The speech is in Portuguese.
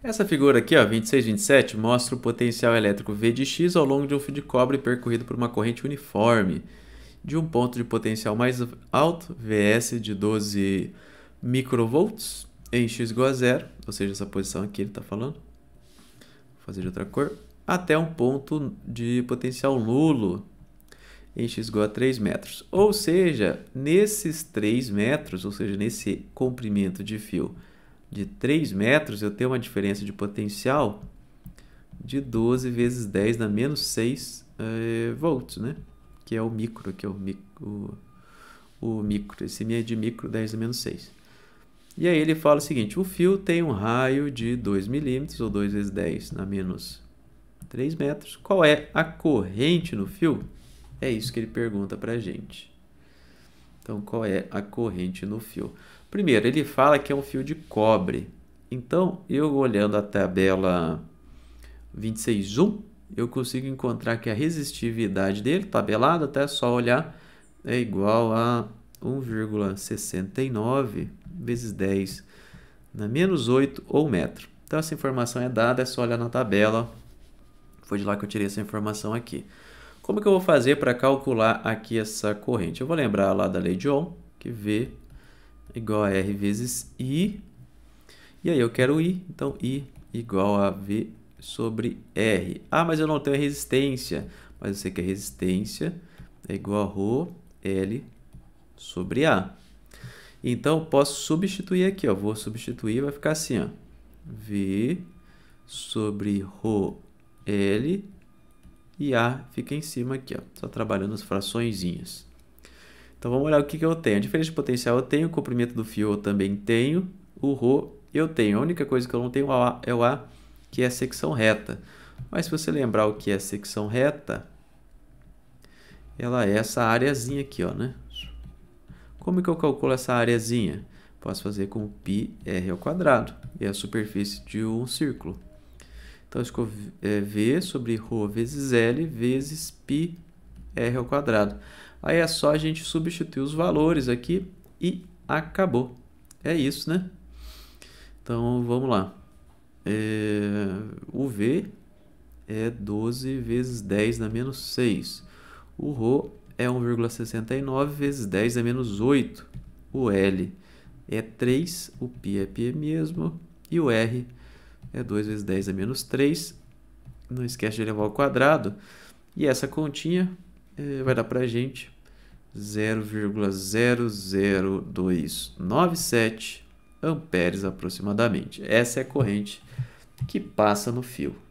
Essa figura aqui, ó, 2627, mostra o potencial elétrico V de X ao longo de um fio de cobre percorrido por uma corrente uniforme de um ponto de potencial mais alto, Vs de 12 microvolts, em x igual a zero, ou seja, essa posição aqui ele está falando, vou fazer de outra cor, até um ponto de potencial nulo, em x igual a 3 metros. Ou seja, nesses 3 metros, ou seja, nesse comprimento de fio de 3 metros, eu tenho uma diferença de potencial de 12 vezes 10 na menos 6 eh, volts, né? Que é o micro, que é o micro, o, o micro. Esse mi é de micro 10 a menos 6. E aí ele fala o seguinte, o fio tem um raio de 2 milímetros, ou 2 vezes 10 na menos 3 metros. Qual é a corrente no fio? É isso que ele pergunta para a gente. Então, qual é a corrente no fio? Primeiro, ele fala que é um fio de cobre. Então, eu olhando a tabela 26.1, eu consigo encontrar que a resistividade dele, tabelada, até tá? só olhar, é igual a 1,69 vezes 10 na né? menos 8 ou metro. Então, essa informação é dada, é só olhar na tabela. Foi de lá que eu tirei essa informação aqui. Como que eu vou fazer para calcular aqui essa corrente? Eu vou lembrar lá da lei de Ohm, que V igual a R vezes I. E aí eu quero I, então I igual a V sobre R. Ah, mas eu não tenho resistência. Mas eu sei que a resistência é igual a Rho L sobre A. Então, posso substituir aqui, ó. Vou substituir, vai ficar assim, ó. V sobre Rho L e A fica em cima aqui, ó, só trabalhando as fraçõezinhas. Então vamos olhar o que, que eu tenho. A diferença de potencial eu tenho, o comprimento do fio eu também tenho, o Rho eu tenho. A única coisa que eu não tenho é o A, é que é a secção reta. Mas se você lembrar o que é a secção reta, ela é essa areazinha aqui, ó, né? Como que eu calculo essa areazinha? Posso fazer com πr ao quadrado, e é a superfície de um círculo. Então, ficou é, V sobre ρ vezes L vezes πr ao quadrado. Aí é só a gente substituir os valores aqui e acabou. É isso, né? Então, vamos lá. É, o V é 12 vezes 10 na menos 6. O ρ é 1,69 vezes 10 a menos 8. O L é 3, o π é π é mesmo, e o R é... É 2 vezes 10 a é menos 3. Não esquece de levar ao quadrado. E essa continha é, vai dar para a gente 0,00297 amperes aproximadamente. Essa é a corrente que passa no fio.